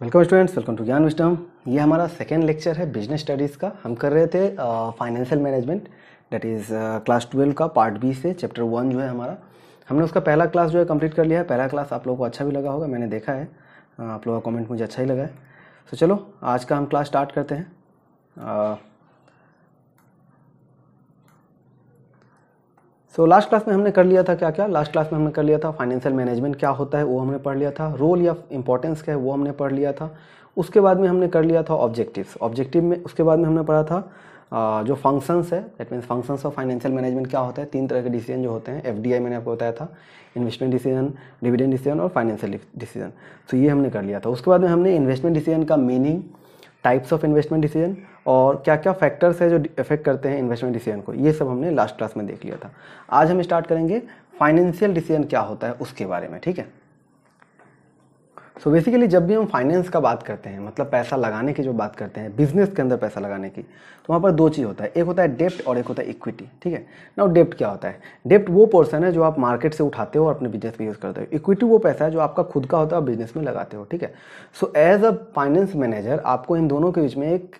Welcome students welcome to ज्ञान wisdom ये हमारा सेकेंड लेक्चर है बिजनेस स्टडीज़ का हम कर रहे थे financial management that is class twelve का पार्ट बी से चैप्टर वन जो है हमारा हमने उसका पहला क्लास जो है कंप्लीट कर लिया है पहला क्लास आप लोगों को अच्छा भी लगा होगा मैंने देखा है uh, आप लोगों का कॉमेंट मुझे अच्छा ही लगा है सो so, चलो आज का हम क्लास स्टार्ट करते हैं uh, सो लास्ट क्लास में हमने कर लिया था क्या क्या लास्ट क्लास में हमने कर लिया था फाइनेंशियल मैनेजमेंट क्या होता है वो हमने पढ़ लिया था रोल या इंपॉर्टेंस क्या है वो हमने पढ़ लिया था उसके बाद में हमने कर लिया था ऑब्जेक्टिव्स ऑब्जेक्टिव में उसके बाद में हमने पढ़ा था जो फंक्शंस है that means functions of financial management क्या होता है तीन तरह के डिसीजन जो होते हैं एफ मैंने आपको बताया था इन्वेस्टमेंट डिसीजन डिविडेंड डिसीजन और फाइनेंशियल डिसीजन सो ये हमने कर लिया था उसके बाद में हमने इन्वेस्टमेंट डिसीजन का meaning types of investment decision और क्या क्या फैक्टर्स है जो इफेक्ट करते हैं इन्वेस्टमेंट डिसीजन को ये सब हमने लास्ट क्लास में देख लिया था आज हम स्टार्ट करेंगे फाइनेंशियल डिसीजन क्या होता है उसके बारे में ठीक है सो बेसिकली जब भी हम फाइनेंस का बात करते हैं मतलब पैसा लगाने की जो बात करते हैं बिजनेस के अंदर पैसा लगाने की तो वहाँ पर दो चीज़ होता है एक होता है डेप्ट और एक होता है इक्विटी ठीक है ना डेप्ट क्या होता है डेप्ट वो पोर्सन है जो आप मार्केट से उठाते हो और अपने बिजनेस में यूज़ करते हो इक्विटी वो पैसा है जो आपका खुद का होता है और बिजनेस में लगाते हो ठीक है so as a finance manager आपको इन दोनों के बीच में एक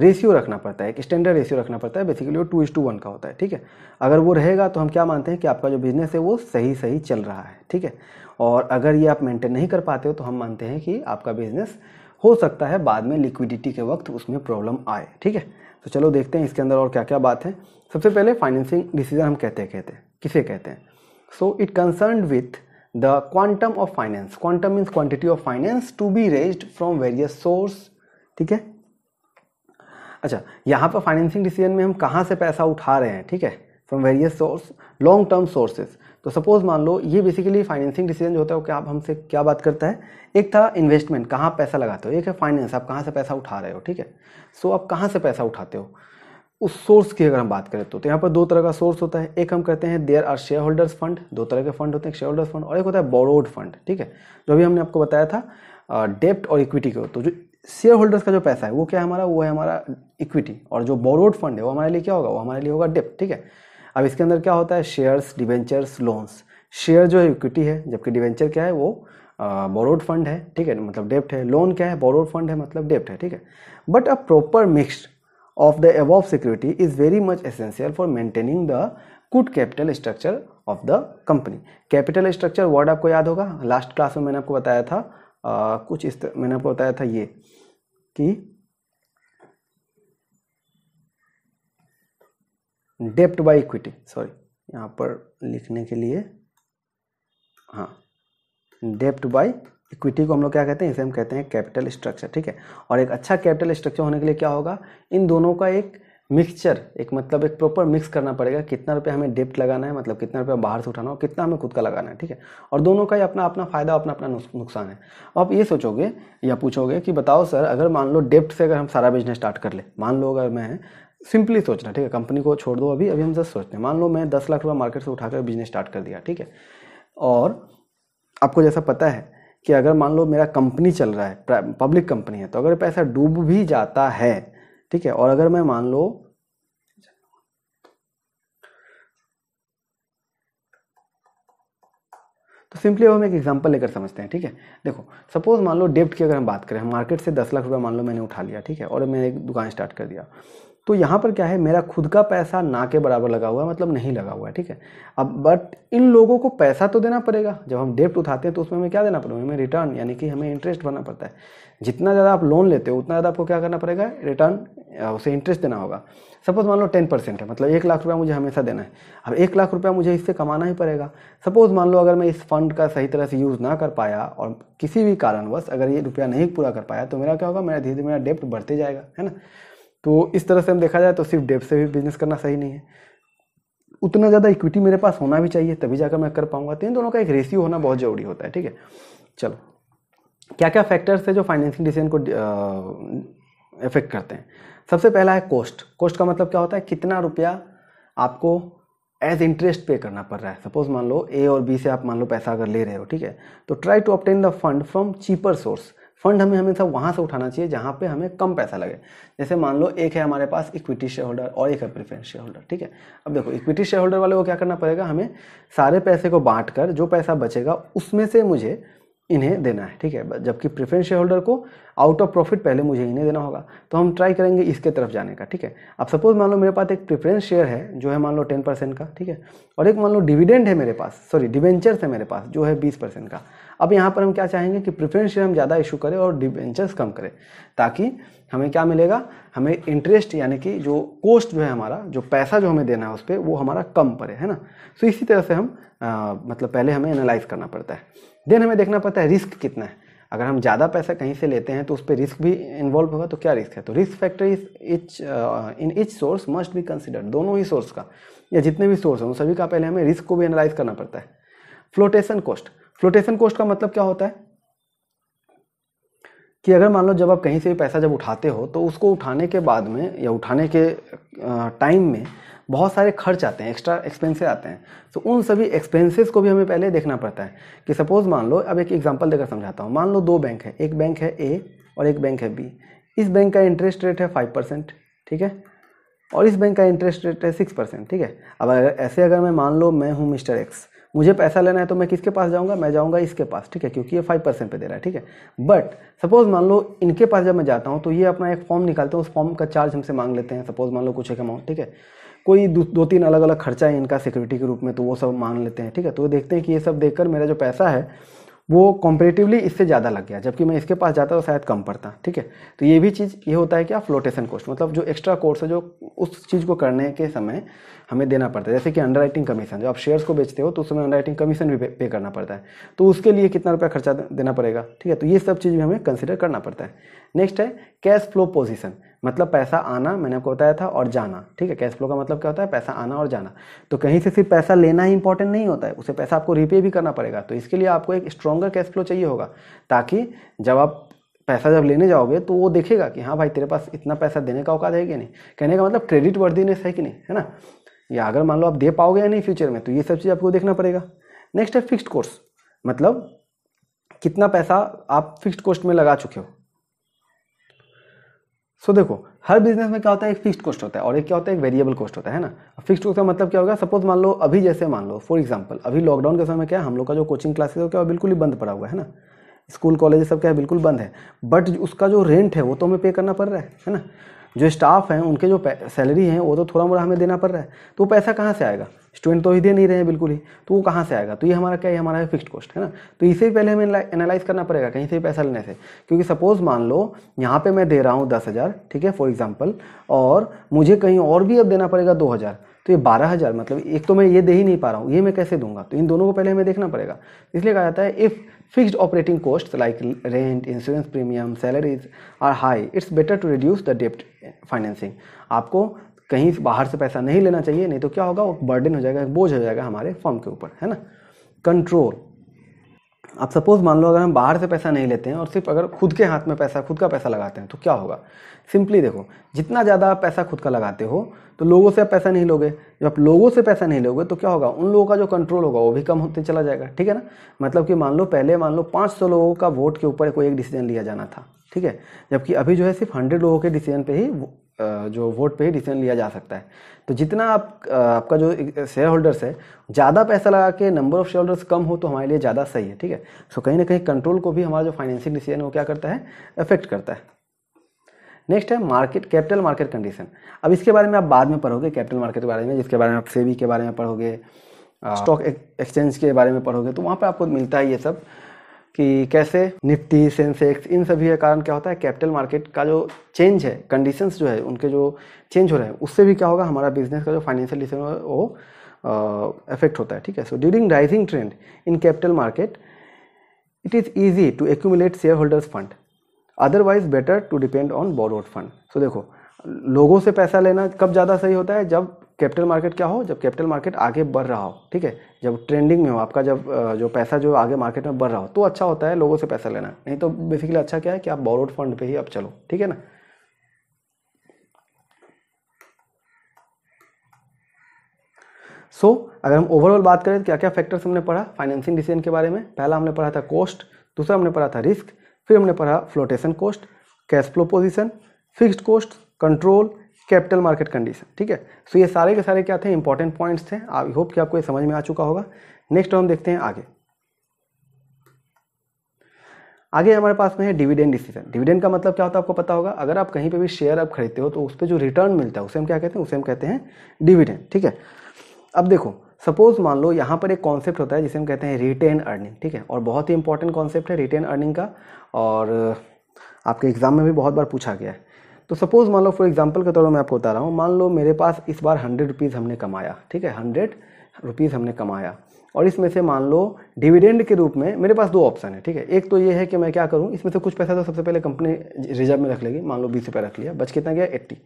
रेशियो रखना पड़ता है एक स्टैंडर्ड रेशियो रखना पड़ता है बेसिकली वो टू इस टू वन का होता है ठीक है अगर वो रहेगा तो हम क्या मानते हैं कि आपका जो बिजनेस है वो सही सही चल रहा है ठीक है और अगर ये आप मेंटेन नहीं कर पाते हो तो हम मानते हैं कि आपका बिजनेस हो सकता है बाद में लिक्विडिटी के वक्त उसमें प्रॉब्लम आए ठीक है तो चलो देखते हैं इसके अंदर और क्या क्या बात है सबसे पहले फाइनेंसिंग डिसीजन हम कहते हैं कहते हैं किसे कहते हैं so it concern with the quantum of finance quantum means quantity of finance to be raised from various source ठीक है अच्छा यहाँ पर फाइनेंसिंग डिसीजन में हम कहाँ से पैसा उठा रहे हैं ठीक है from various source long term sources तो सपोज मान लो ये बेसिकली फाइनेंसिंग डिसीजन जो होता है वो क्या हमसे क्या बात करता है एक था इन्वेस्टमेंट कहाँ पैसा लगाते हो एक है फाइनेंस आप कहाँ से पैसा उठा रहे हो ठीक है सो so, आप कहाँ से पैसा उठाते हो उस सोर्स की अगर हम बात करें तो, तो यहाँ पर दो तरह का सोर्स होता है एक हम कहते हैं there are share holders fund दो तरह के फंड होते हैं शेयर होल्डर्स फंड और एक होता है बोरोड फंड ठीक है जो भी हमने आपको बताया था डेप्ट और इक्विटी के तो जो शेयर होल्डर्स का जो पैसा है वो क्या है हमारा वो है हमारा इक्विटी और जो बोरोड फंड है वो हमारे लिए क्या होगा वो हमारे लिए होगा डेप्ट ठीक है अब इसके अंदर क्या होता है शेयर्स डिवेंचर्स लोन्स शेयर जो है इक्विटी है जबकि डिवेंचर क्या है वो बोरोड फंड है ठीक है मतलब डेप्ट है लोन क्या है बोरोड फंड है मतलब डेप्ट है ठीक है but a proper mix of the above security is very much essential for maintaining the good capital structure of the company capital structure word आपको याद होगा लास्ट क्लास में मैंने आपको बताया था आ, कुछ इस तरह मैंने आपको बताया था ये कि डेप्ट बाय इक्विटी सॉरी यहाँ पर लिखने के लिए हाँ डेप्ट बाय इक्विटी को हम लोग क्या कहते हैं इसे हम कहते हैं कैपिटल स्ट्रक्चर ठीक है और एक अच्छा कैपिटल स्ट्रक्चर होने के लिए क्या होगा इन दोनों का एक मिक्सचर एक मतलब एक प्रॉपर मिक्स करना पड़ेगा कितना रुपये हमें डेप्ट लगाना है मतलब कितना रुपया बाहर से उठाना हो कितना हमें खुद का लगाना है ठीक है और दोनों का ही अपना अपना फ़ायदा अपना अपना नुकसान है आप ये सोचोगे या पूछोगे कि बताओ सर अगर मान लो डेप्ट से अगर हम सारा बिजनेस स्टार्ट कर ले मान लो अगर मैं सिंपली सोचना ठीक है कंपनी को छोड़ दो अभी अभी हम जस्ट सोचते हैं मान लो मैं दस लाख रुपया मार्केट से उठाकर बिजनेस स्टार्ट कर दिया ठीक है और आपको जैसा पता है कि अगर मान लो मेरा कंपनी चल रहा है पब्लिक कंपनी है तो अगर पैसा डूब भी जाता है ठीक है और अगर मैं मान लो तो सिंपली हम एक एग्जांपल लेकर समझते हैं ठीक है देखो सपोज मान लो डेप्ट की अगर हम बात करें मार्केट से दस लाख रुपया मान लो मैंने उठा लिया ठीक है और मैंने एक दुकान स्टार्ट कर दिया तो यहाँ पर क्या है मेरा खुद का पैसा ना के बराबर लगा हुआ है मतलब नहीं लगा हुआ है ठीक है अब बट इन लोगों को पैसा तो देना पड़ेगा जब हम डेप्ट उठाते हैं तो उसमें हमें क्या देना पड़ेगा हमें रिटर्न यानी कि हमें इंटरेस्ट भरना पड़ता है जितना ज़्यादा आप लोन लेते हो उतना ज़्यादा आपको क्या करना पड़ेगा रिटर्न उसे इंटरेस्ट देना होगा सपोज मान लो टेन परसेंट है मतलब एक लाख रुपया मुझे हमेशा देना है अब एक लाख रुपया मुझे इससे कमाना ही पड़ेगा सपोज मान लो अगर मैं इस फंड का सही तरह से यूज़ ना कर पाया और किसी भी कारणवश अगर ये रुपया नहीं पूरा कर पाया तो मेरा क्या होगा मेरा धीरे धीरे मेरा डेप्ट बढ़ते जाएगा है ना तो इस तरह से हम देखा जाए तो सिर्फ डेप से भी बिजनेस करना सही नहीं है उतना ज़्यादा इक्विटी मेरे पास होना भी चाहिए तभी जाकर मैं कर पाऊंगा तो इन दोनों का एक रेशियो होना बहुत ज़रूरी होता है ठीक है चलो क्या क्या फैक्टर्स है जो फाइनेंसिंग डिसीजन को इफेक्ट करते हैं सबसे पहला है कॉस्ट कॉस्ट का मतलब क्या होता है कितना रुपया आपको एज इंटरेस्ट पे करना पड़ रहा है सपोज मान लो ए और बी से आप मान लो पैसा अगर ले रहे हो ठीक है तो try to obtain the fund from cheaper source fund हमें हमेशा वहाँ से उठाना चाहिए जहाँ पे हमें कम पैसा लगे जैसे मान लो एक है हमारे पास इक्विटी शेयर होल्डर और एक है प्रेफरेंस शेयर होल्डर ठीक है अब देखो इक्विटी शेयर होल्डर वाले को क्या करना पड़ेगा हमें सारे पैसे को बांट कर जो पैसा बचेगा उसमें से मुझे इन्हें देना है ठीक है जबकि प्रेफरेंस शेयर होल्डर को आउट ऑफ प्रॉफिट पहले मुझे इन्हें देना होगा तो हम ट्राई करेंगे इसके तरफ जाने का ठीक है अब सपोज मान लो मेरे पास एक प्रेफरेंस शेयर है जो है मान लो टेन परसेंट का ठीक है और एक मान लो डिविडेंड है मेरे पास सॉरी डिवेंचर्स है मेरे पास जो है बीस परसेंट का अब यहाँ पर हम क्या चाहेंगे कि प्रेफरेंस शेयर हम ज़्यादा इशू करें और डिवेंचर्स कम करें ताकि हमें क्या मिलेगा हमें इंटरेस्ट यानी कि जो कोस्ट जो है हमारा जो पैसा जो हमें देना है उस पर वो हमारा कम पड़े है ना सो तो इसी तरह से हम मतलब पहले हमें एनालाइज करना पड़ता है देन हमें देखना पड़ता है रिस्क कितना है अगर हम ज़्यादा पैसा कहीं से लेते हैं तो उस पर रिस्क भी इन्वॉल्व होगा तो क्या रिस्क है तो risk factor is each in each source must be consider दोनों ही सोर्स का या जितने भी सोर्स हैं उन सभी का पहले हमें रिस्क को भी एनालाइज करना पड़ता है फ्लोटेशन कॉस्ट फ्लोटेशन कॉस्ट का मतलब क्या होता है कि अगर मान लो जब आप कहीं से भी पैसा जब उठाते हो तो उसको उठाने के बाद में या उठाने के टाइम में बहुत सारे खर्च आते हैं एक्स्ट्रा एक्सपेंसेस आते हैं तो उन सभी एक्सपेंसेस को भी हमें पहले देखना पड़ता है कि सपोज़ मान लो अब एक एग्जांपल देकर समझाता हूँ मान लो दो बैंक है एक बैंक है ए और एक बैंक है बी इस बैंक का इंटरेस्ट रेट है फाइव परसेंट ठीक है और इस बैंक का इंटरेस्ट रेट है सिक्स परसेंट ठीक है अब अगर ऐसे अगर मैं मान लो मैं हूँ मिस्टर एक्स मुझे पैसा लेना है तो मैं किसके पास जाऊंगा मैं जाऊंगा इसके पास ठीक है क्योंकि ये फाइव परसेंट पे दे रहा है ठीक है बट सपोज मान लो इनके पास जब मैं जाता हूँ तो ये अपना एक फॉर्म निकालते हैं उस फॉर्म का चार्ज हमसे मांग लेते हैं सपोज मान लो कुछ एक अमाउंट ठीक है कोई दो तीन अलग अलग खर्चा है इनका सिक्योरिटी के रूप में तो वो सब मान लेते हैं ठीक है तो वो देखते हैं कि ये सब देख मेरा जो पैसा है वो कॉम्पेटिवली इससे ज़्यादा लग गया जबकि मैं इसके पास जाता तो शायद कम पड़ता ठीक है तो ये भी चीज़ ये होता है कि आप फ्लोटेशन कोर्स मतलब जो एक्स्ट्रा कोर्स है जो उस चीज़ को करने के समय हमें देना पड़ता है जैसे कि अंडर राइटिंग कमीशन जब आप शेयर्स को बेचते हो तो उसमें अंडर राइटिंग कमीशन भी पे करना पड़ता है तो उसके लिए कितना रुपया खर्चा देना पड़ेगा ठीक है तो ये सब चीज़ भी हमें कंसिडर करना पड़ता है नेक्स्ट है कैश फ्लो पोजिशन मतलब पैसा आना मैंने आपको बताया था और जाना ठीक है कैश फ्लो का मतलब क्या होता है पैसा आना और जाना तो कहीं से सिर्फ पैसा लेना ही इंपॉर्टेंट नहीं होता है उसे पैसा आपको रिपे भी करना पड़ेगा तो इसके लिए आपको एक स्ट्रॉगर कैश फ्लो चाहिए होगा ताकि जब आप पैसा जब लेने जाओगे तो वो देखेगा कि हाँ भाई तेरे पास इतना पैसा देने का औकात है कि नहीं कहने का मतलब क्रेडिट वर्दीनेस है कि नहीं है ना या अगर मान लो आप दे पाओगे या नहीं फ्यूचर में तो ये सब चीज़ आपको देखना पड़ेगा नेक्स्ट है फिक्स्ड कोर्स मतलब कितना पैसा आप फिक्स्ड कोस्ट में लगा चुके हो सो so, देखो हर बिजनेस में क्या होता है एक फिक्स्ड कॉस्ट होता है और एक क्या होता है एक वेरिएबल कॉस्ट होता है ना फिक्स्ड कॉस्ट का मतलब क्या होगा सपोज मान लो अभी जैसे मान लो फॉर एग्जाम्पल अभी लॉकडाउन के समय क्या है हम लोग का जो कोचिंग क्लासेस हो क्या बिल्कुल ही बंद पड़ा हुआ है ना स्कूल कॉलेज सब क्या है बिल्कुल बंद है बट उसका जो रेंट है वो तो हमें पे करना पड़ रहा है है ना जो स्टाफ हैं उनके जो सैलरी हैं वो तो थोड़ा मोड़ा हमें देना पड़ रहा है तो वो पैसा कहाँ से आएगा स्टूडेंट तो ही दे नहीं रहे हैं बिल्कुल ही तो वो कहाँ से आएगा तो ये हमारा क्या है हमारा है फिक्स्ड कॉस्ट है ना तो इसे पहले हमें एनालाइज करना पड़ेगा कहीं से भी पैसा लेने से क्योंकि सपोज़ मान लो यहाँ पे मैं दे रहा हूँ दस हज़ार ठीक है फॉर एग्जाम्पल और मुझे कहीं और भी अब देना पड़ेगा दो हज़ार तो ये बारह हज़ार मतलब एक तो मैं ये दे ही नहीं पा रहा हूँ ये मैं कैसे दूंगा तो इन दोनों को पहले हमें देखना पड़ेगा इसलिए कहा जाता है if fixed operating cost like rent insurance premium salaries are high it's better to reduce the डेप्ट फाइनेंसिंग आपको कहीं बाहर से पैसा नहीं लेना चाहिए नहीं तो क्या होगा वो बर्डन हो जाएगा बोझ हो जाएगा हमारे फॉर्म के ऊपर है ना कंट्रोल अब सपोज़ मान लो अगर हम बाहर से पैसा नहीं लेते हैं और सिर्फ अगर खुद के हाथ में पैसा खुद का पैसा लगाते हैं तो क्या होगा सिंपली देखो जितना ज़्यादा आप पैसा खुद का लगाते हो तो लोगों से आप पैसा नहीं लोगे जब आप लोगों से पैसा नहीं लोगे तो क्या होगा उन लोगों का जो कंट्रोल होगा वो भी कम होते चला जाएगा ठीक है ना मतलब कि मान लो पहले मान लो पाँच लोगों का वोट के ऊपर कोई एक डिसीजन लिया जाना था ठीक है जबकि अभी जो है सिर्फ हंड्रेड लोगों के डिसीजन पर ही जो वोट पे ही डिसीजन लिया जा सकता है तो जितना आप आपका जो शेयर होल्डर्स है ज़्यादा पैसा लगा के नंबर ऑफ शेयर होल्डर्स कम हो तो हमारे लिए ज़्यादा सही है ठीक है सो कहीं ना कहीं कंट्रोल को भी हमारा जो फाइनेंशियल डिसीजन वो क्या करता है अफेक्ट करता है नेक्स्ट है मार्केट कैपिटल मार्केट कंडीशन अब इसके बारे में आप बाद में पढ़ोगे कैपिटल मार्केट के बारे में जिसके बारे में आप सेवी के बारे में पढ़ोगे स्टॉक हाँ। एक्सचेंज के बारे में पढ़ोगे तो वहाँ पर आपको मिलता है ये सब कि कैसे निफ्टी सेंसेक्स इन सभी का कारण क्या होता है कैपिटल मार्केट का जो चेंज है कंडीशंस जो है उनके जो चेंज हो रहे हैं उससे भी क्या होगा हमारा बिजनेस का जो फाइनेंशियल डिसीजन वो इफेक्ट होता है ठीक है so during rising trend in capital market it is easy to accumulate share holders fund otherwise better to depend on borrowed fund so देखो लोगों से पैसा लेना कब ज़्यादा सही होता है जब कैपिटल मार्केट क्या हो जब कैपिटल मार्केट आगे बढ़ रहा हो ठीक है जब ट्रेंडिंग में हो आपका जब जो पैसा जो आगे मार्केट में बढ़ रहा हो तो अच्छा होता है लोगों से पैसा लेना नहीं तो बेसिकली अच्छा क्या है कि आप बोरोड फंड पे ही अब चलो ठीक है ना सो so, अगर हम ओवरऑल बात करें तो क्या क्या फैक्टर्स हमने पढ़ा फाइनेंसिंग डिसीजन के बारे में पहला हमने पढ़ा था कॉस्ट दूसरा हमने पढ़ा था रिस्क फिर हमने पढ़ा flotation cost cash flow position fixed cost control capital market condition ठीक है सो ये सारे के सारे क्या थे इंपॉर्टेंट पॉइंट्स थे आई होप कि आपको ये समझ में आ चुका होगा नेक्स्ट हम देखते हैं आगे आगे हमारे पास में है डिविडेंड डिसीजन डिविडेंड का मतलब क्या होता है आपको पता होगा अगर आप कहीं पे भी शेयर आप खरीदते हो तो उस पर जो रिटर्न मिलता है उसे हम क्या कहते हैं उसे हम कहते हैं डिविडेंड ठीक है अब देखो सपोज मान लो यहाँ पर एक कॉन्सेप्ट होता है जिसे हम कहते हैं रिटेन अर्निंग ठीक है और बहुत ही इंपॉर्टेंट कॉन्सेप्ट है रिटेन अर्निंग का और आपके एग्जाम में भी बहुत बार पूछा गया है तो सपोज़ मान लो फॉर एग्जाम्पल के तौर पर मैं आपको बता रहा हूँ मान लो मेरे पास इस बार हंड्रेड रुपीज़ हमने कमाया ठीक है हंड्रेड रुपीज़ हमने कमाया और इसमें से मान लो डिविडेंड के रूप में मेरे पास दो ऑप्शन है ठीक है एक तो ये है कि मैं क्या करूँ इसमें से कुछ पैसा तो सबसे पहले कंपनी रिजर्व में रख लेगी मान लो बीस रुपये रख लिया बच कितना गया एट्टी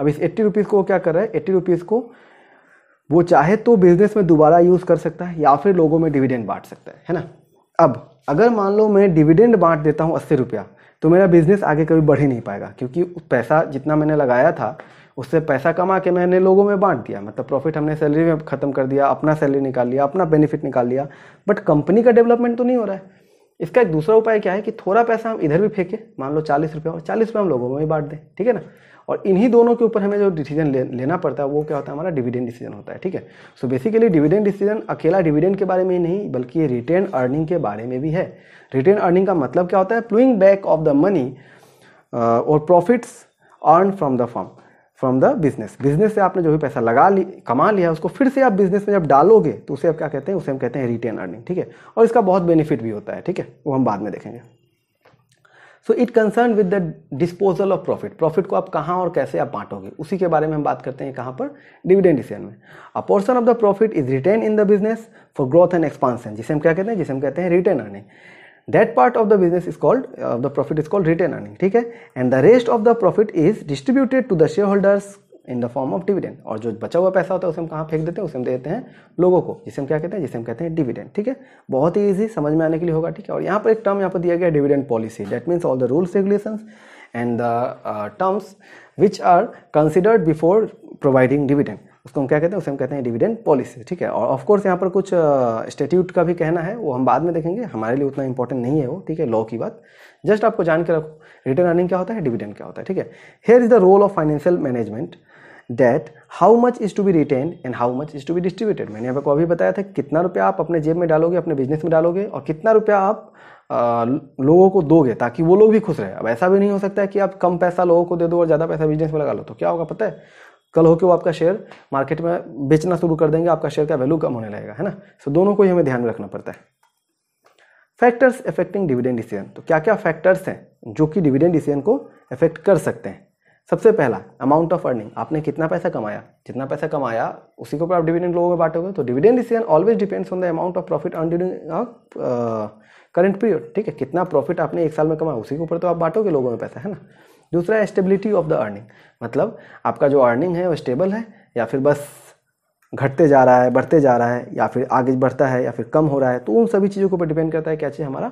अब इस एट्टी रुपीज़ को क्या कर रहा है एट्टी रुपीज़ को वो चाहे तो बिजनेस में दोबारा यूज़ कर सकता है या फिर लोगों में डिविडेंड बांट सकता है है ना अब अगर मान लो मैं डिविडेंड बांट देता हूँ अस्सी रुपया तो मेरा बिज़नेस आगे कभी बढ़ ही नहीं पाएगा क्योंकि पैसा जितना मैंने लगाया था उससे पैसा कमा के मैंने लोगों में बांट दिया मतलब प्रॉफिट हमने सैलरी में ख़त्म कर दिया अपना सैलरी निकाल लिया अपना बेनिफिट निकाल लिया बट कंपनी का डेवलपमेंट तो नहीं हो रहा है इसका एक दूसरा उपाय क्या है कि थोड़ा पैसा हम इधर भी फेंके मान लो चालीस रुपये और चालीस रुपये हम लोगों में भी बांट दें ठीक है ना और इन्हीं दोनों के ऊपर हमें जो डिसीजन ले, लेना पड़ता है वो क्या होता है हमारा डिविडेंड डिसीजन होता है ठीक है सो बेसिकली डिविडेंड डिसीजन अकेला डिविडेंड के बारे में ही नहीं बल्कि ये रिटर्न अर्निंग के बारे में भी है रिटर्न अर्निंग का मतलब क्या होता है ploughing back of the money और profits earn from the form from the business business से आपने जो भी पैसा लगा ली कमा लिया उसको फिर से आप बिजनेस में जब डालोगे तो उसे आप क्या कहते हैं उसे हम कहते हैं रिटर्न अर्निंग ठीक है और इसका बहुत बेनिफिट भी होता है ठीक है वो हम बाद में देखेंगे so it concern with the disposal of profit profit को आप कहाँ और कैसे आप बांटोगे उसी के बारे में हम बात करते हैं कहाँ पर डिविडेंड डिसीजन में a portion of the profit is retain in the business for growth and expansion जिसे हम क्या कहते हैं जिसे हम कहते हैं retain earning that part of the business is called of the profit is called retain earning ठीक है and the rest of the profit is distributed to the share holders in the form of dividend और जो बचा हुआ पैसा होता है उसे हम कहाँ फेंक देते हैं उसे हम देते हैं लोगों को जिसे हम क्या कहते हैं जिसे हम कहते हैं डिविडेंड ठीक है बहुत ही ईजी समझ में आने के लिए होगा ठीक है और यहाँ पर एक टर्म यहाँ पर दिया गया dividend policy that means all the rules regulation and the terms which are considered before providing dividend उसको हम क्या कहते हैं उसे हम कहते हैं डिविडेंड पॉलिसी ठीक है और ऑफ कोर्स यहाँ पर कुछ स्टेट्यूट uh, का भी कहना है वो हम बाद में देखेंगे हमारे लिए उतना इंपॉर्टेंट नहीं है वो ठीक है लॉ की बात जस्ट आपको जान के रखो रिटर्न अर्निंग क्या होता है डिविडेंड क्या होता है ठीक है here is the role of financial management that how much is to be retain and how much is to be distributed मैंने आपको अभी बताया था कितना रुपया आप अपने जेब में डालोगे अपने बिजनेस में डालोगे और कितना रुपया आप आ, लोगों को दोगे ताकि वो लोग भी खुश रहे अब ऐसा भी नहीं हो सकता है कि आप कम पैसा लोगों को दे दो और ज़्यादा पैसा बिजनेस में लगा लो तो क्या होगा पता है कल होकर वो आपका शेयर मार्केट में बेचना शुरू कर देंगे आपका शेयर का वैल्यू कम होने लगेगा है ना सो so, दोनों को ही हमें ध्यान में रखना पड़ता है फैक्टर्स अफेक्टिंग डिविडेंड डिसीजन तो क्या क्या फैक्टर्स हैं जो कि डिविडेंड डिसीजन को अफेक्ट कर सकते हैं सबसे पहला अमाउंट ऑफ अर्निंग आपने कितना पैसा कमाया जितना पैसा कमाया उसी के ऊपर आप डिविडेंड लोगों में बांटोगे तो dividend decision always depends on the amount of profit earn during current period ठीक है कितना प्रॉफिट आपने एक साल में कमाया उसी के ऊपर तो आप बांटोगे लोगों में पैसा है ना दूसरा है स्टेबिलिटी ऑफ द अर्निंग मतलब आपका जो अर्निंग है वो स्टेबल है या फिर बस घटते जा रहा है बढ़ते जा रहा है या फिर आगे बढ़ता है या फिर कम हो रहा है तो उन सभी चीज़ों के ऊपर डिपेंड करता है क्या चीज़ हमारा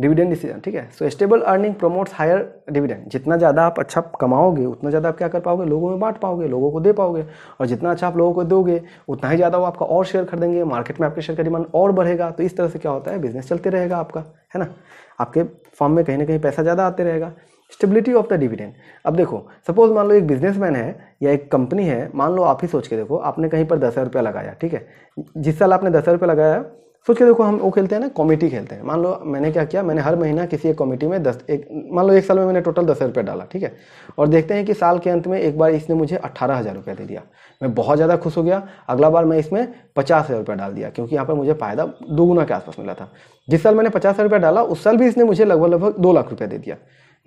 डिविडेंड ठीक है so stable earning promotes higher dividend जितना ज़्यादा आप अच्छा कमाओगे उतना ज़्यादा आप क्या कर पाओगे लोगों में बांट पाओगे लोगों को दे पाओगे और जितना अच्छा आप लोगों को दोगे उतना ही ज़्यादा वो आपका और शेयर खरीदेंगे मार्केट में आपके शेयर का डिमांड और बढ़ेगा तो इस तरह से क्या होता है बिजनेस चलते रहेगा आपका है ना आपके फॉर्म में कहीं ना कहीं पैसा ज़्यादा आते रहेगा स्टेबिलिटी ऑफ द डिविडेंड अब देखो सपोज मान लो एक बिजनेसमैन है या एक कंपनी है मान लो आप ही सोच के देखो आपने कहीं पर दस हज़ार रुपया लगाया ठीक है जिस साल आपने दस हज़ार रुपया लगाया सोच के देखो हम वो खेलते हैं ना कॉमेटी खेलते हैं मान लो मैंने क्या किया मैंने हर महीना किसी एक कॉमेटी में दस एक मान लो एक साल में मैंने टोटल दस हज़ार डाला ठीक है और देखते हैं कि साल के अंत में एक बार इसने मुझे अट्ठारह हज़ार रुपया दे दिया मैं बहुत ज़्यादा खुश हो गया अगला बार मैं इसमें पचास हज़ार रुपया डाल दिया क्योंकि यहाँ पर मुझे फायदा दोगुना के आसपास मिला था जिस साल मैंने पचास हज़ार रुपया डाला उस साल भी इसने मुझे लगभग लगभग दो लाख रुपया दे दिया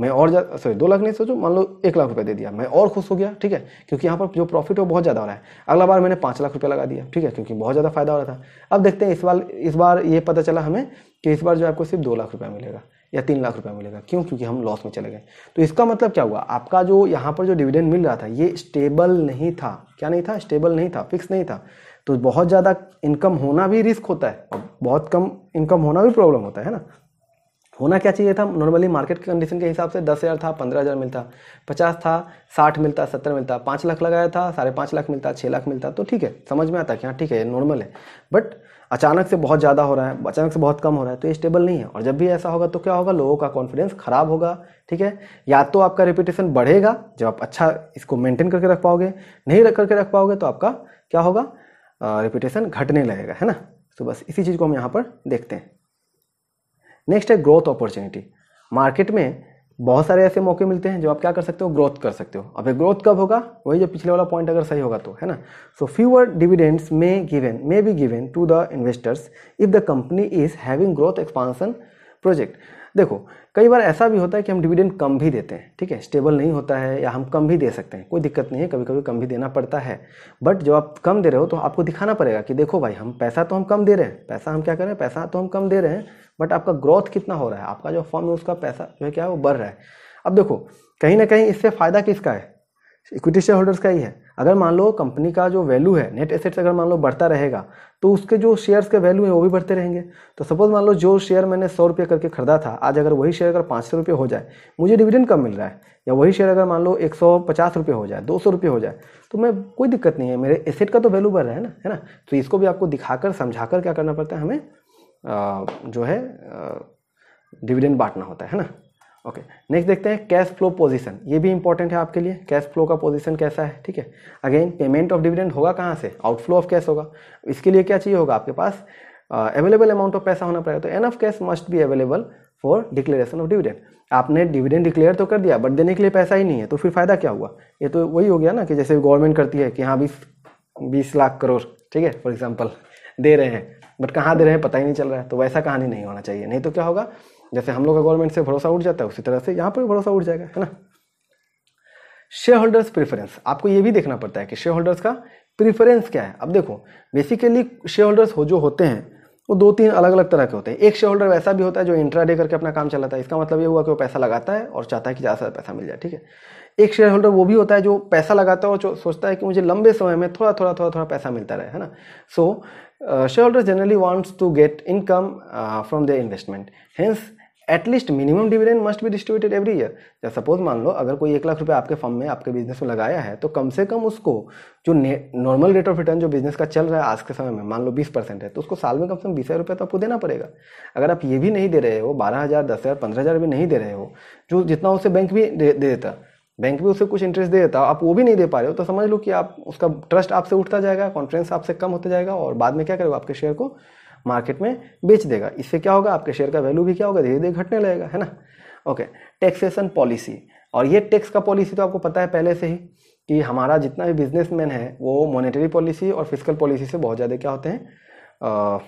मैं और सॉरी दो लाख नहीं सोचू मान लो एक लाख रुपया दे दिया मैं और खुश हो गया ठीक है क्योंकि यहाँ पर जो प्रॉफिट है बहुत ज़्यादा हो रहा है अगला बार मैंने पाँच लाख रुपया लगा दिया ठीक है क्योंकि बहुत ज़्यादा फायदा हो रहा था अब देखते हैं इस बार इस बार ये पता चला हमें कि इस बार जो आपको सिर्फ दो लाख रुपया मिलेगा या तीन लाख रुपया मिलेगा क्यों क्योंकि हम लॉस में चले गए तो इसका मतलब क्या हुआ आपका जो यहाँ पर जो डिविडेंड मिल रहा था ये स्टेबल नहीं था क्या नहीं था स्टेबल नहीं था फिक्स नहीं था तो बहुत ज़्यादा इनकम होना भी रिस्क होता है और बहुत कम इनकम होना भी प्रॉब्लम होता है ना होना क्या चाहिए था नॉर्मली मार्केट की कंडीशन के हिसाब से दस हज़ार था पंद्रह हज़ार मिलता पचास था साठ मिलता सत्तर मिलता पाँच लाख लगाया था साढ़े पाँच लाख मिलता छः लाख मिलता तो ठीक है समझ में आता कि हाँ ठीक है नॉर्मल है बट अचानक से बहुत ज़्यादा हो रहा है अचानक से बहुत कम हो रहा है तो ये स्टेबल नहीं है और जब भी ऐसा होगा तो क्या होगा लोगों का कॉन्फिडेंस ख़राब होगा ठीक है या तो आपका रेपुटेशन बढ़ेगा जब आप अच्छा इसको मेंटेन करके रख पाओगे नहीं रख करके रख पाओगे तो आपका क्या होगा रेपुटेशन घटने लगेगा है ना तो बस इसी चीज़ को हम यहाँ पर देखते हैं नेक्स्ट है ग्रोथ अपॉर्चुनिटी मार्केट में बहुत सारे ऐसे मौके मिलते हैं जो आप क्या कर सकते हो ग्रोथ कर सकते हो अब ग्रोथ कब होगा वही जो पिछले वाला पॉइंट अगर सही होगा तो है ना so fewer dividends may given may be given to the investors if the company is having growth expansion project देखो कई बार ऐसा भी होता है कि हम डिविडेंड कम भी देते हैं ठीक है स्टेबल नहीं होता है या हम कम भी दे सकते हैं कोई दिक्कत नहीं है कभी कभी कम भी देना पड़ता है बट जब आप कम दे रहे हो तो आपको दिखाना पड़ेगा कि देखो भाई हम पैसा तो हम कम दे रहे हैं पैसा हम क्या कर रहे हैं पैसा तो हम कम दे रहे हैं बट आपका ग्रोथ कितना हो रहा है आपका जो फॉर्म है उसका पैसा जो है क्या है वो बढ़ रहा है अब देखो कहीं ना कहीं इससे फ़ायदा किसका है इक्विटी शेयर होल्डर्स का ही है अगर मान लो कंपनी का जो वैल्यू है नेट एसेट्स अगर मान लो बढ़ता रहेगा तो उसके जो शेयर्स के वैल्यू है वो भी बढ़ते रहेंगे तो सपोज मान लो जो शेयर मैंने सौ रुपये करके खरीदा था आज अगर वही शेयर अगर पाँच सौ रुपये हो जाए मुझे डिविडेंड कम मिल रहा है या वही शेयर अगर मान लो एक सौ पचास रुपये हो जाए दो सौ रुपये हो जाए तो मैं कोई दिक्कत नहीं है मेरे एसेट का तो वैल्यू बढ़ रहा है ना है ना तो इसको भी आपको दिखाकर समझाकर क्या करना पड़ता है हमें जो है डिविडेंड बांटना होता है ना ओके नेक्स्ट देखते हैं कैश फ्लो पोजीशन ये भी इंपॉर्टेंट है आपके लिए कैश फ्लो का पोजीशन कैसा है ठीक है अगेन पेमेंट ऑफ डिविडेंड होगा कहाँ से आउटफ्लो ऑफ कैश होगा इसके लिए क्या चाहिए होगा आपके पास अवेलेबल अमाउंट ऑफ पैसा होना पड़ेगा तो enough cash must be available for declaration of dividend आपने डिविडेंड डिक्लेयर तो कर दिया बट देने के लिए पैसा ही नहीं है तो फिर फायदा क्या हुआ ये तो वही हो गया ना कि जैसे गवर्नमेंट करती है कि हाँ बीस बीस लाख करोड़ ठीक है फॉर एग्जाम्पल दे रहे हैं बट कहाँ दे रहे हैं पता ही नहीं चल रहा है तो वैसा कहानी नहीं होना चाहिए नहीं तो क्या होगा जैसे हम लोग का गवर्नमेंट से भरोसा उठ जाता है उसी तरह से यहाँ पर भी भरोसा उठ जाएगा है ना शेयर होल्डर्स प्रेफरेंस आपको ये भी देखना पड़ता है कि शेयर होल्डर्स का प्रेफरेंस क्या है अब देखो बेसिकली शेयर होल्डर्स हो जो होते हैं वो दो तीन अलग अलग तरह के होते हैं एक शेयर होल्डर वैसा भी होता है जो इंट्रा डे करके अपना काम चलाता है इसका मतलब ये हुआ कि वो पैसा लगाता है और चाहता है कि ज़्यादा से पैसा मिल जाए ठीक है एक शेयर होल्डर वो भी होता है जो पैसा लगाता है और सोचता है कि मुझे लंबे समय में थोड़ा थोड़ा थोड़ा थोड़ा पैसा मिलता रहे है ना so so, share uh, holder generally wants to get income uh, from their investment hence at least minimum dividend must be distributed every year या सपोज मान लो अगर कोई एक लाख रुपए आपके फॉर्म में आपके बिजनेस में लगाया है तो कम से कम उसको जो नॉर्मल रेट ऑफ रिटर्न जो बिजनेस का चल रहा है आज के समय में मान लो बीस परसेंट है तो उसको साल में कम से कम बीस हज़ार रुपये तो आपको देना पड़ेगा अगर आप ये भी नहीं दे रहे हो बारह हज़ार दस हज़ार पंद्रह हज़ार भी नहीं दे रहे हो जो जितना उसे बैंक भी दे, दे देता बैंक भी उसे कुछ इंटरेस्ट दे देता आप वो भी नहीं दे पा रहे हो तो समझ लो कि आप उसका ट्रस्ट आपसे उठता जाएगा कॉन्फिडेंस आपसे कम होता जाएगा और बाद में क्या करेगा आपके शेयर को मार्केट में बेच देगा इससे क्या होगा आपके शेयर का वैल्यू भी क्या होगा धीरे धीरे घटने लगेगा है ना ओके टैक्सेशन पॉलिसी और ये टैक्स का पॉलिसी तो आपको पता है पहले से ही कि हमारा जितना भी बिजनेसमैन है वो मोनिटरी पॉलिसी और फिजिकल पॉलिसी से बहुत ज़्यादा क्या होते हैं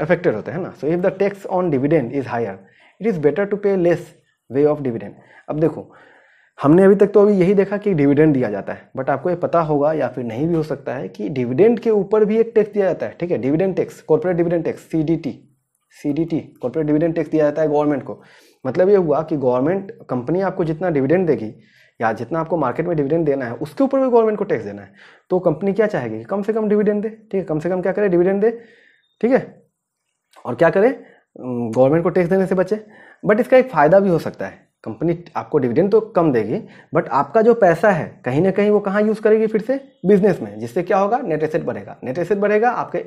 अफेक्टेड होते हैं ना so if the tax on dividend is higher it is better to pay less way of dividend अब देखो हमने अभी तक तो अभी यही देखा कि डिविडेंड दिया जाता है बट आपको ये पता होगा या फिर नहीं भी हो सकता है कि डिविडेंड के ऊपर भी एक टैक्स दिया जाता है ठीक है dividend tax corporate dividend tax C D T C D T corporate dividend tax दिया जाता है गवर्नमेंट को मतलब ये हुआ कि गवर्नमेंट कंपनी आपको जितना डिविडेंड देगी या जितना आपको मार्केट में डिविडेंड देना है उसके ऊपर भी गवर्नमेंट को टैक्स देना है तो कंपनी क्या चाहेगी कम से कम डिविडेंड दे ठीक है कम से कम क्या करे डिविडेंड दे ठीक है और क्या करे गवर्नमेंट को टैक्स देने से बचे बट इसका एक फ़ायदा भी हो सकता है कंपनी आपको डिविडेंड तो कम देगी बट आपका जो पैसा है कहीं ना कहीं वो कहाँ यूज़ करेगी फिर से बिजनेस में जिससे क्या होगा नेट एसेट बढ़ेगा नेट एसेट बढ़ेगा आपके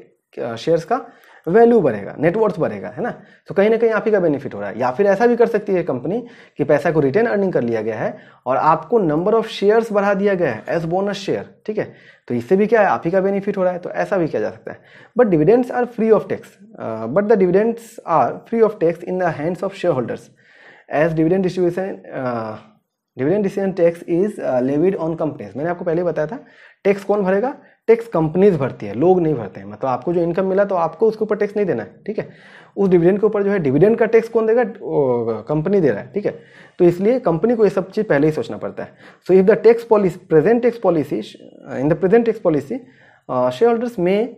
शेयर्स का वैल्यू बढ़ेगा नेटवर्थ बढ़ेगा है ना तो कहीं ना कहीं आप ही का बेनिफिट हो रहा है या फिर ऐसा भी कर सकती है कंपनी कि पैसा को रिटर्न अर्निंग कर लिया गया है और आपको नंबर ऑफ शेयर्स बढ़ा दिया गया है एज बोनस शेयर ठीक है तो इससे भी क्या है आप ही का बेनिफिट हो रहा है तो ऐसा भी किया जा सकता है but dividends are free of tax but the dividends are free of tax in the hands of share holders as dividend distribution dividend decision tax is levied on companies मैंने आपको पहले बताया था टैक्स कौन भरेगा टैक्स कंपनीज भरती है लोग नहीं भरते हैं मतलब आपको जो इनकम मिला तो आपको उसके ऊपर टैक्स नहीं देना है ठीक है उस डिविडेंड के ऊपर जो है डिविडेंड का टैक्स कौन देगा कंपनी दे रहा है ठीक है तो इसलिए कंपनी को ये सब चीज़ पहले ही सोचना पड़ता है so if the tax policy present tax policy in the present tax policy share holders में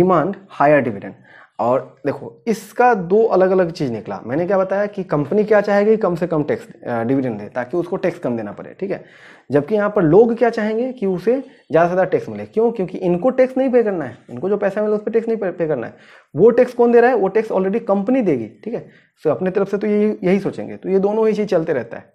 डिमांड हायर डिविडेंड और देखो इसका दो अलग अलग चीज़ निकला मैंने क्या बताया कि कंपनी क्या चाहेगी कम से कम टैक्स डिविडेंड दे ताकि उसको टैक्स कम देना पड़े ठीक है जबकि यहाँ पर लोग क्या चाहेंगे कि उसे ज़्यादा से ज़्यादा टैक्स मिले क्यों क्योंकि इनको टैक्स नहीं पे करना है इनको जो पैसा मिले उस पर टैक्स नहीं पे करना है वो टैक्स कौन दे रहा है वो टैक्स ऑलरेडी कंपनी देगी ठीक है सो अपने तरफ से तो यही यही सोचेंगे तो ये दोनों ही चीज़ चलते रहता है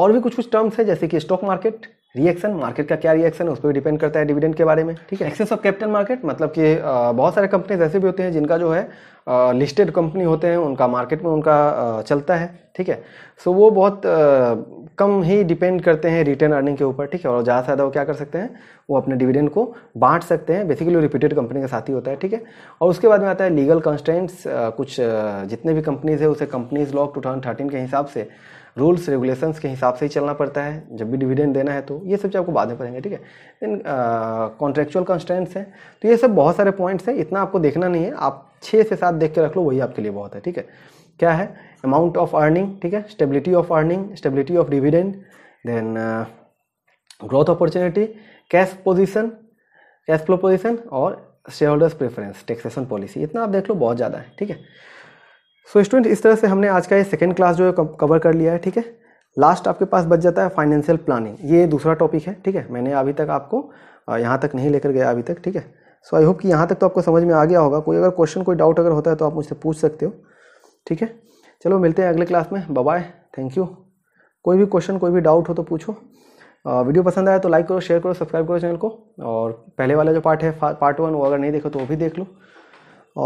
और भी कुछ कुछ टर्म्स है जैसे कि स्टॉक मार्केट रिएक्शन मार्केट का क्या रिएक्शन है उस पर डिपेंड करता है डिविडेंड के बारे में ठीक है एक्सेस ऑफ कैपिटल मार्केट मतलब कि बहुत सारे कंपनीज ऐसे भी होते हैं जिनका जो है लिस्टेड कंपनी होते हैं उनका मार्केट में उनका चलता है ठीक है सो वो बहुत कम ही डिपेंड करते हैं रिटर्न अर्निंग के ऊपर ठीक है और ज़्यादा से ज़्यादा वो क्या कर सकते हैं वो अपने डिविडेंड को बांट सकते हैं बेसिकली रिपीटेड कंपनी के साथ ही होता है ठीक है और उसके बाद में आता है लीगल कंस्टेंट्स कुछ जितने भी कंपनीज है उसे कंपनीज लॉ टू के हिसाब से रूल्स रेगुलेशंस के हिसाब से ही चलना पड़ता है जब भी डिविडेंड देना है तो ये सब चीज़ आपको बाद में पढ़ेंगे ठीक है देन कॉन्ट्रेक्चुअल कंस्टेंट्स हैं तो ये सब बहुत सारे पॉइंट्स हैं इतना आपको देखना नहीं है आप छः से सात देख के रख लो वही आपके लिए बहुत है ठीक है क्या है अमाउंट ऑफ अर्निंग ठीक है stability of earning stability of dividend then growth opportunity cash position cash flow position और share holders preference taxation policy इतना आप देख लो बहुत ज़्यादा है ठीक है सो so, स्टूडेंट इस तरह से हमने आज का ये सेकेंड क्लास जो है कवर कर लिया है ठीक है लास्ट आपके पास बच जाता है फाइनेंशियल प्लानिंग ये दूसरा टॉपिक है ठीक है मैंने अभी तक आपको यहाँ तक नहीं लेकर गया अभी तक ठीक है सो आई होप कि यहाँ तक तो आपको समझ में आ गया होगा कोई अगर क्वेश्चन कोई डाउट अगर होता है तो आप मुझसे पूछ सकते हो ठीक है चलो मिलते हैं अगले क्लास में बाय थैंक यू कोई भी क्वेश्चन कोई भी डाउट हो तो पूछो वीडियो पसंद आया तो लाइक करो शेयर करो सब्सक्राइब करो चैनल को और पहले वाला जो पार्ट है पार्ट वन वो अगर नहीं देखो तो वो भी देख लो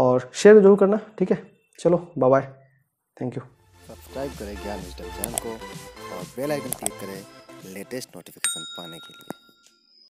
और शेयर जरूर करना ठीक है चलो bye bye thank you subscribe करें ज्ञान डिजिटल चैनल को और बेल आइकन क्लिक करें लेटेस्ट नोटिफिकेशन पाने के लिए